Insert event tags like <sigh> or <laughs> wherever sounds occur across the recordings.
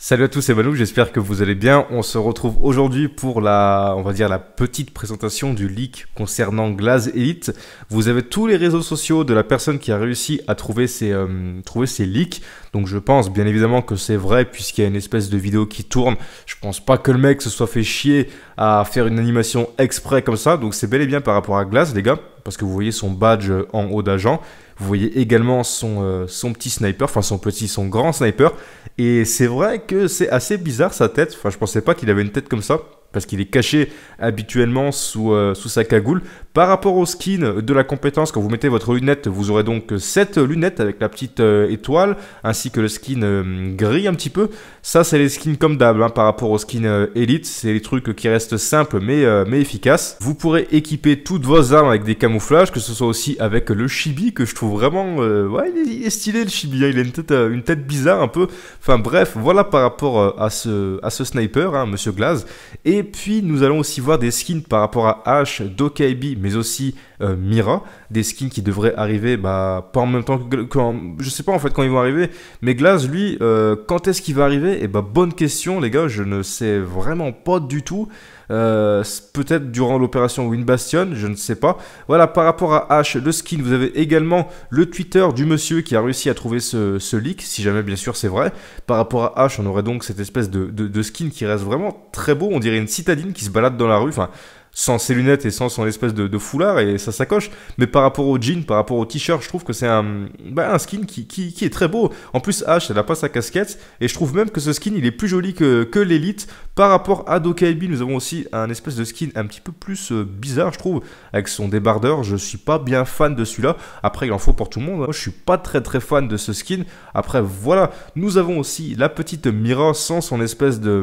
Salut à tous, c'est Manouk, j'espère que vous allez bien. On se retrouve aujourd'hui pour la, on va dire, la petite présentation du leak concernant Glaze Elite. Vous avez tous les réseaux sociaux de la personne qui a réussi à trouver ces, euh, trouver ces leaks. Donc je pense bien évidemment que c'est vrai puisqu'il y a une espèce de vidéo qui tourne. Je pense pas que le mec se soit fait chier à faire une animation exprès comme ça. Donc c'est bel et bien par rapport à Glaze, les gars parce que vous voyez son badge en haut d'agent. Vous voyez également son, euh, son petit sniper, enfin son petit, son grand sniper. Et c'est vrai que c'est assez bizarre sa tête. Enfin, je pensais pas qu'il avait une tête comme ça parce qu'il est caché habituellement sous, euh, sous sa cagoule. Par rapport au skin de la compétence, quand vous mettez votre lunette, vous aurez donc cette lunette avec la petite euh, étoile, ainsi que le skin euh, gris un petit peu. Ça, c'est les skins comme d'hab, hein, par rapport au skin euh, élite C'est les trucs qui restent simples, mais, mais efficaces. Vous pourrez équiper toutes vos armes avec des camouflages, que ce soit aussi avec le chibi, que je trouve vraiment... ouais, est stylé le chibi, hein. il a une tête, bizarre un peu. Enfin bref, voilà par rapport à ce, à ce sniper, hein, Monsieur Glaze. Et puis, nous allons aussi voir des skins par rapport à Ash, Dokaibi, mais mais aussi euh, Mira, des skins qui devraient arriver, bah, pas en même temps que, quand, je sais pas en fait quand ils vont arriver, mais Glaze, lui, euh, quand est-ce qu'il va arriver Et eh bah, ben, bonne question, les gars, je ne sais vraiment pas du tout. Euh, peut-être durant l'opération Wind Bastion, je ne sais pas. Voilà, par rapport à H, le skin, vous avez également le Twitter du monsieur qui a réussi à trouver ce, leak, si jamais bien sûr c'est vrai. Par rapport à H, on aurait donc cette espèce de, de skin qui reste vraiment très beau, on dirait une citadine qui se balade dans la rue, enfin sans ses lunettes et sans son espèce de, foulard et sa sacoche. Mais par rapport au jean, par rapport au t-shirt, je trouve que c'est un, bah, skin qui, est très beau. En plus, Ash, elle n'a pas sa casquette. Et je trouve même que ce skin, il est plus joli que, l'élite. Par rapport à Dokaibi, nous avons aussi un espèce de skin un petit peu plus euh, bizarre, je trouve, avec son débardeur. Je suis pas bien fan de celui-là. Après, il en faut pour tout le monde. Moi, hein. je suis pas très très fan de ce skin. Après, voilà. Nous avons aussi la petite Mira sans son espèce de,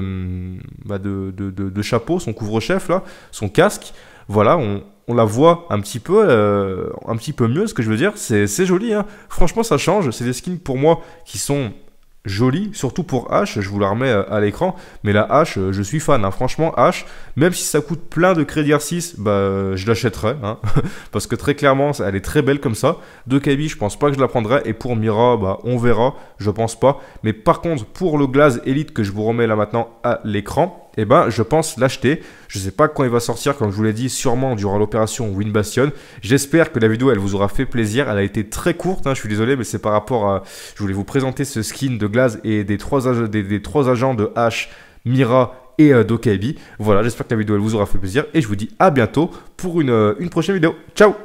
bah, de chapeau, son couvre-chef là, son casque. Voilà, on, la voit un petit peu, euh, un petit peu mieux. Ce que je veux dire, c'est joli. Hein. Franchement, ça change. C'est des skins pour moi qui sont jolis, surtout pour H. Je vous la remets euh, à l'écran, mais la H, euh, je suis fan. Hein. Franchement, H, même si ça coûte plein de crédits R6, bah, je l'achèterai, hein. <laughs> parce que très clairement, elle est très belle comme ça. De Kaby, je pense pas que je la prendrai, et pour Mira, bah, on verra. Je pense pas. Mais par contre, pour le Glaze Elite que je vous remets là maintenant à l'écran eh ben je pense l'acheter. Je ne sais pas quand il va sortir, comme je vous l'ai dit, sûrement durant l'opération Win Bastion. J'espère que la vidéo elle vous aura fait plaisir. Elle a été très courte, hein, je suis désolé, mais c'est par rapport à. Je voulais vous présenter ce skin de glace et des trois, des, trois agents de H, Mira et euh, Voilà, j'espère que la vidéo elle vous aura fait plaisir et je vous dis à bientôt pour une, euh, une prochaine vidéo. Ciao